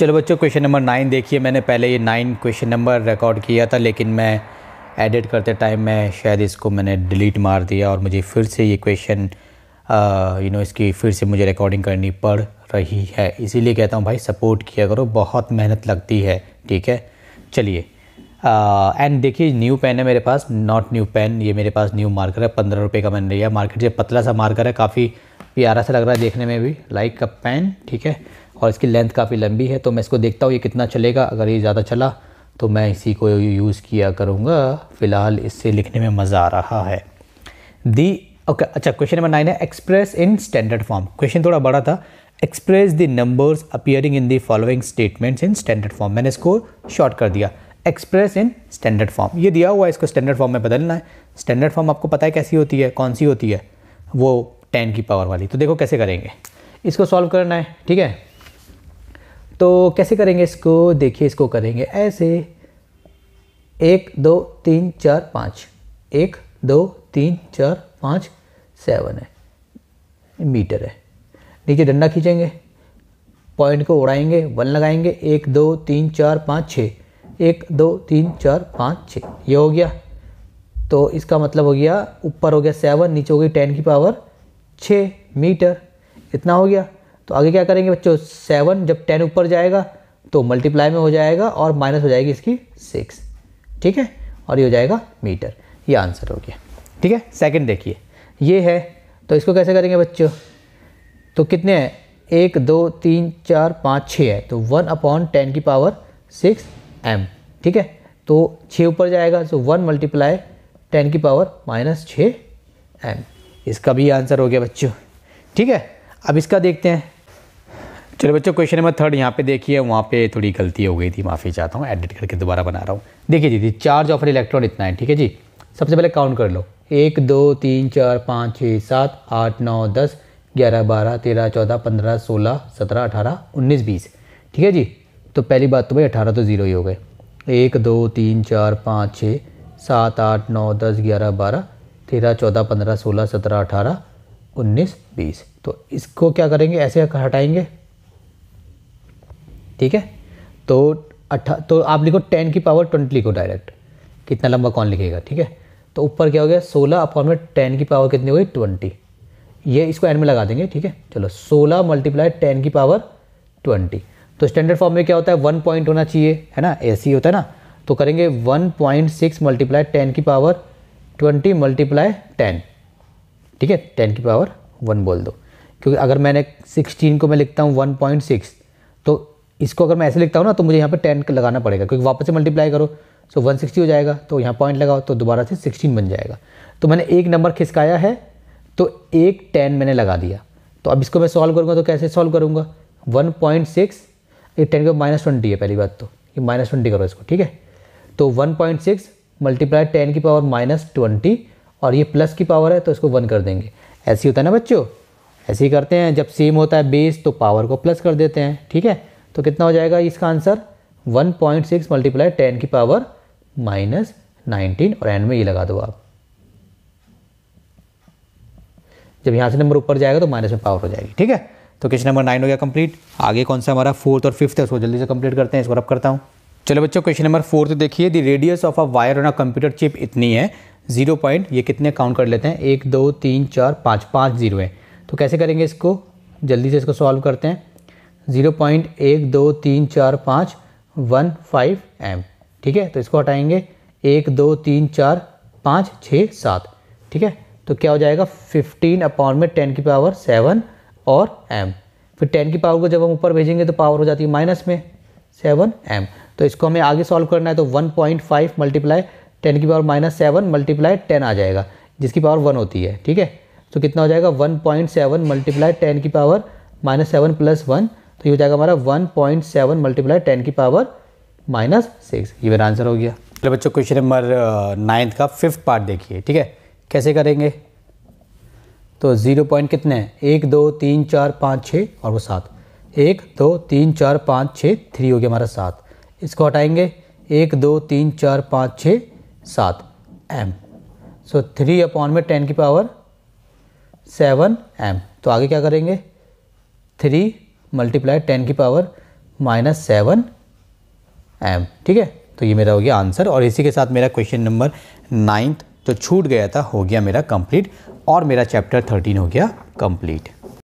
चलो बच्चों question number nine देखिए मैंने पहले ये नाइन क्वेश्चन नंबर रिकॉर्ड किया था लेकिन मैं एडिट करते टाइम मैं शायद इसको मैंने डिलीट मार दिया और मुझे फिर से ये क्वेश्चन यू नो इसकी फिर से मुझे रिकॉर्डिंग करनी पड़ रही है इसीलिए कहता हूँ भाई सपोर्ट किया करो बहुत मेहनत लगती है ठीक है चलिए एंड देखिए न्यू पेन है मेरे पास नॉट न्यू पेन ये मेरे पास न्यू मार्कर है पंद्रह रुपये का मैंने लिया मार्केट से पतला सा मार्कर है काफ़ी प्यारा सा लग रहा है देखने में भी लाइक अ पेन ठीक है और इसकी लेंथ काफ़ी लंबी है तो मैं इसको देखता हूँ ये कितना चलेगा अगर ये ज़्यादा चला तो मैं इसी को यूज़ किया करूँगा फ़िलहाल इससे लिखने में मज़ा आ रहा है दी ओके okay, अच्छा क्वेश्चन नंबर नाइन है express in standard form question थोड़ा बड़ा था express the numbers appearing in the following statements in standard form मैंने इसको शॉर्ट कर दिया एक्सप्रेस इन स्टैंडर्ड फॉर्म ये दिया हुआ है इसको स्टैंडर्ड फॉर्म में बदलना है स्टैंडर्ड फॉर्म आपको पता है कैसी होती है कौन सी होती है वो टेन की पावर वाली तो देखो कैसे करेंगे इसको सॉल्व करना है ठीक है तो कैसे करेंगे इसको देखिए इसको करेंगे ऐसे एक दो तीन चार पाँच एक दो तीन चार पाँच सेवन है मीटर है नीचे डंडा खींचेंगे पॉइंट को उड़ाएंगे वन लगाएंगे एक दो तीन चार पाँच छः एक दो तीन चार पाँच छः ये हो गया तो इसका मतलब हो गया ऊपर हो गया सेवन नीचे हो गई टेन की पावर छः मीटर इतना हो गया तो आगे क्या करेंगे बच्चों सेवन जब टेन ऊपर जाएगा तो मल्टीप्लाई में हो जाएगा और माइनस हो जाएगी इसकी सिक्स ठीक है और ये हो जाएगा मीटर ये आंसर हो गया ठीक है सेकंड देखिए ये है तो इसको कैसे करेंगे बच्चों तो कितने हैं एक दो तीन चार पाँच छः है तो वन अपॉन टेन की पावर सिक्स एम ठीक है तो छः ऊपर जाएगा तो वन मल्टीप्लाई टेन की पावर माइनस छः एम इसका भी आंसर हो गया बच्चों ठीक है अब इसका देखते हैं चलो बच्चों क्वेश्चन नंबर थर्ड यहाँ पे देखिए वहाँ पे थोड़ी गलती हो गई थी माफ़ी चाहता हूँ एडिट करके दोबारा बना रहा हूँ देखिए जी चार्ज ऑफ इलेक्ट्रॉन इतना है ठीक है जी सबसे पहले काउंट कर लो एक दो तीन चार पाँच छः सात आठ नौ दस ग्यारह बारह तेरह चौदह पंद्रह सोलह सत्रह अठारह उन्नीस बीस ठीक है जी तो पहली बात तो भाई अठारह तो ज़ीरो ही हो गए एक दो तीन चार पाँच छः सात आठ नौ दस ग्यारह बारह तेरह चौदह पंद्रह सोलह सत्रह अठारह उन्नीस बीस तो इसको क्या करेंगे ऐसे हटाएंगे ठीक है तो अट्ठा तो आप लिखो टेन की पावर ट्वेंटी लिखो डायरेक्ट कितना लंबा कौन लिखेगा ठीक है तो ऊपर क्या हो गया सोलह अपॉन में टेन की पावर कितनी हुई ट्वेंटी ये इसको एंड में लगा देंगे ठीक है चलो सोलह मल्टीप्लाई टेन की पावर ट्वेंटी तो स्टैंडर्ड फॉर्म में क्या होता है वन पॉइंट होना चाहिए है ना ए ही होता है ना तो करेंगे one point six multiply ten की पावर ट्वेंटी मल्टीप्लाई टेन ठीक है टेन की पावर वन बोल दो क्योंकि अगर मैंने सिक्सटीन को मैं लिखता हूँ वन पॉइंट सिक्स तो इसको अगर मैं ऐसे लिखता हूँ ना तो मुझे यहाँ पर टेन लगाना पड़ेगा क्योंकि वापस से मल्टीप्लाई करो सो वन सिक्सटी हो जाएगा तो यहाँ पॉइंट लगाओ तो दोबारा से सिक्सटीन बन जाएगा तो मैंने एक नंबर खिसकाया है तो एक टेन मैंने लगा दिया तो अब इसको मैं सॉल्व करूँगा तो कैसे सॉल्व करूँगा वन पॉइंट सिक्स ये टेन का माइनस ट्वेंटी है पहली बात तो ये माइनस ट्वेंटी करो इसको ठीक है तो one point six multiply ten की पावर माइनस ट्वेंटी और ये प्लस की पावर है तो इसको वन कर देंगे ऐसे ही होता है ना बच्चों ऐसे ही करते हैं जब सेम होता है बेस तो पावर को प्लस कर देते हैं ठीक है तो कितना हो जाएगा इसका answer 1.6 point six multiply ten की पावर माइनस नाइनटीन और एंड में ये लगा दो आप जब यहां से नंबर ऊपर जाएगा तो माइनस में पावर हो जाएगी ठीक है तो क्वेश्चन नंबर नाइन हो गया कंप्लीट आगे कौन सा हमारा फोर्थ और फिफ्थ है उसको जल्दी से कंप्लीट करते हैं इसको रब करता हूँ चलो बच्चों क्वेश्चन नंबर फोर्थ देखिए the radius of a wire on a computer chip इतनी है जीरो पॉइंट ये कितने काउंट कर लेते हैं एक दो तीन चार पाँच पाँच जीरो है तो कैसे करेंगे इसको जल्दी से इसको सॉल्व करते हैं जीरो पॉइंट एक दो तीन चार पाँच वन फाइव एम ठीक है तो इसको हटाएंगे एक दो तीन चार पाँच छः सात ठीक है तो क्या हो जाएगा फिफ्टीन अपॉन में टेन की पावर सेवन और एम फिर टेन की पावर को जब हम ऊपर भेजेंगे तो पावर हो जाती है माइनस में सेवन एम तो इसको हमें आगे सॉल्व करना है तो one point five multiply ten की power minus seven multiply ten आ जाएगा जिसकी पावर वन होती है ठीक है तो कितना हो जाएगा one point seven multiply ten की power minus seven plus one तो ये हो जाएगा हमारा one point seven multiply ten की पावर माइनस सिक्स ये मेरा आंसर हो गया चलो बच्चों क्वेश्चन नंबर नाइन्थ का फिफ्थ पार्ट देखिए ठीक है कैसे करेंगे तो ज़ीरो पॉइंट कितने हैं एक दो तीन चार पाँच छः और वो सात एक दो तीन चार पाँच छः थ्री हो गया हमारा सात इसको हटाएंगे एक दो तीन चार पाँच छः सात एम सो थ्री अपॉन में टेन की पावर सेवन एम तो आगे क्या करेंगे थ्री मल्टीप्लाई टेन की पावर माइनस सेवन एम ठीक है तो ये मेरा हो गया आंसर और इसी के साथ मेरा क्वेश्चन नंबर नाइन्थ जो छूट गया था हो गया मेरा कंप्लीट और मेरा चैप्टर थर्टीन हो गया कंप्लीट